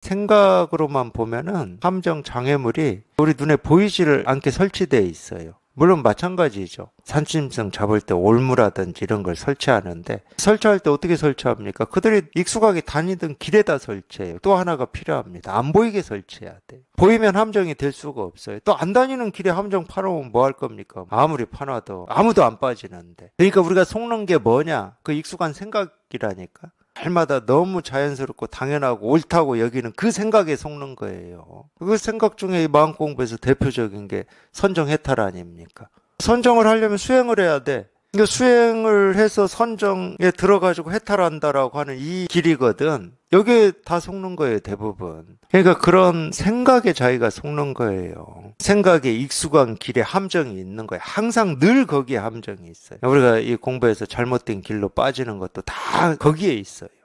생각으로만 보면은 함정 장애물이 우리 눈에 보이지를 않게 설치되어 있어요. 물론 마찬가지죠. 산짐성 잡을 때 올무라든지 이런 걸 설치하는데 설치할 때 어떻게 설치합니까? 그들이 익숙하게 다니던 길에다 설치해요. 또 하나가 필요합니다. 안 보이게 설치해야 돼요. 보이면 함정이 될 수가 없어요. 또 안 다니는 길에 함정 파놓으면 뭐 할 겁니까? 아무리 파놔도 아무도 안 빠지는데. 그러니까 우리가 속는 게 뭐냐? 그 익숙한 생각이라니까. 날마다 너무 자연스럽고 당연하고 옳다고 여기는 그 생각에 속는 거예요. 그 생각 중에 이 마음 공부에서 대표적인 게 선정 해탈 아닙니까? 선정을 하려면 수행을 해야 돼. 그러니까 수행을 해서 선정에 들어가지고 해탈한다라고 하는 이 길이거든. 여기에 다 속는 거예요, 대부분. 그러니까 그런 생각에 자기가 속는 거예요. 생각에 익숙한 길에 함정이 있는 거예요. 항상 늘 거기에 함정이 있어요. 우리가 이 공부에서 잘못된 길로 빠지는 것도 다 거기에 있어요.